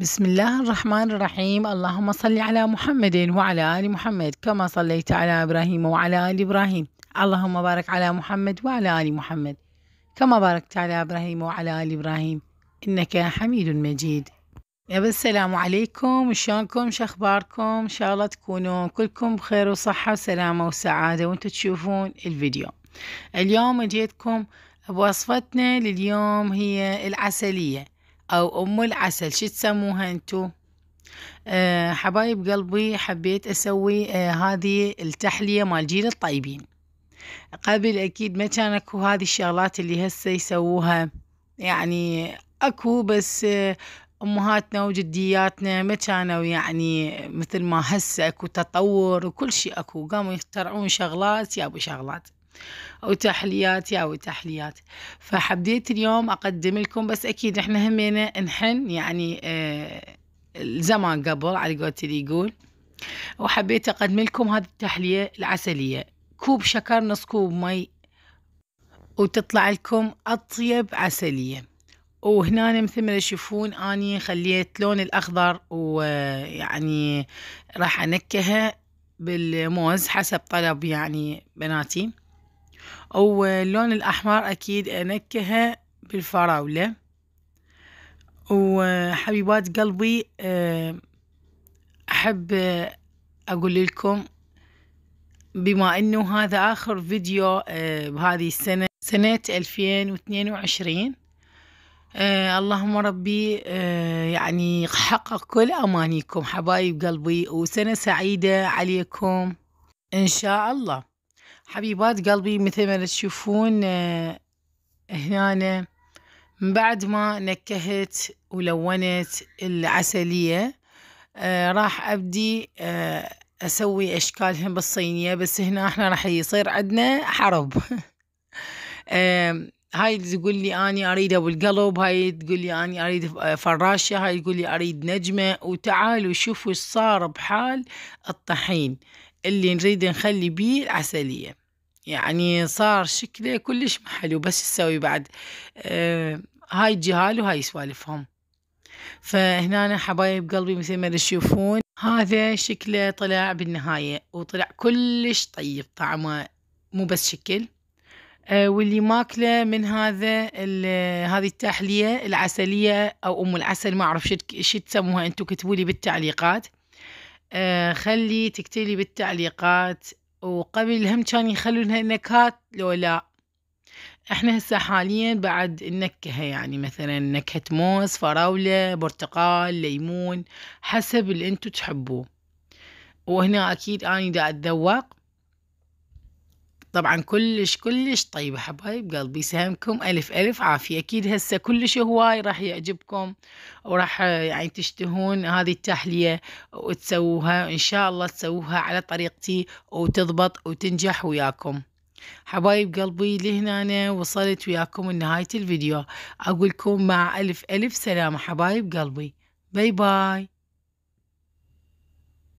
بسم الله الرحمن الرحيم اللهم صل على محمد وعلى آل محمد كما صليت على إبراهيم وعلى آل إبراهيم اللهم بارك على محمد وعلى آل محمد كما باركت على إبراهيم وعلى آل إبراهيم إنك حميد مجيد يا السلام عليكم شلونكم شخباركم ان شاء الله تكونوا كلكم بخير وصحة وسلامة وسعادة وانتم تشوفون الفيديو اليوم جيتكم بوصفتنا لليوم هي العسلية أو أم العسل شو تسموها انتو أه حبايب قلبي حبيت أسوي أه هذه التحلية مال جيل الطيبين قبل أكيد ما كان أكو هذه الشغلات اللي هسه يسووها يعني أكو بس آه، امهاتنا وجدياتنا ما كانوا يعني مثل ما هسه اكو تطور وكل شيء اكو قاموا يخترعون شغلات يابو شغلات او تحلياتي او تحليات فحبيت اليوم اقدم لكم بس اكيد احنا همينا نحن يعني آه الزمان قبل على قولت اللي يقول وحبيت اقدم لكم هذه التحليه العسليه كوب شكر نص كوب مي وتطلع لكم اطيب عسليه وهنا مثل ما تشوفون اني خليت لون الاخضر ويعني راح انكهه بالموز حسب طلب يعني بناتي واللون الأحمر أكيد أنكهه بالفراولة وحبيبات قلبي أحب أقول لكم بما أنه هذا آخر فيديو بهذه السنة سنة 2022 آه اللهم ربي آه يعني حقق كل أمانيكم حبايب قلبي وسنة سعيدة عليكم إن شاء الله حبيبات قلبي مثل ما تشوفون آه، هنا من بعد ما نكهت ولونت العسلية آه، راح أبدي آه، أسوي أشكالهم بالصينية بس هنا احنا راح يصير عندنا حرب هاي تقول لي أني أريد أبو القلب هاي تقول لي أني أريد فراشة هاي تقول لي أريد نجمة وتعالوا شوفوا صار بحال الطحين اللي نريد نخلي بيه العسلية يعني صار شكله كلش محلو بس يسوي بعد آه هاي الجهال وهاي سوالفهم فهنا حبايب قلبي مثل ما تشوفون هذا شكله طلع بالنهاية وطلع كلش طيب طعمه مو بس شكل آه واللي ماكله من هذا هذه التحلية العسلية أو أم العسل ما أعرف شو تسموها أنتم كتبوا لي بالتعليقات آه خلي تكتبي بالتعليقات وقبل هم كان يخلونها نكهات لو لا احنا هسه حاليا بعد النكهة يعني مثلا نكهة موز فراولة برتقال ليمون حسب اللي انتو تحبوه وهنا اكيد اني دا اتذوق طبعا كلش كلش طيبة حبايب قلبي سهمكم ألف ألف عافية أكيد هسه كلش هواي راح يعجبكم وراح يعني تشتهون هذه التحلية وتسووها إن شاء الله تسووها على طريقتي وتضبط وتنجح وياكم حبايب قلبي لهنا وصلت وياكم لنهاية الفيديو أقولكم مع ألف ألف سلامة حبايب قلبي باي باي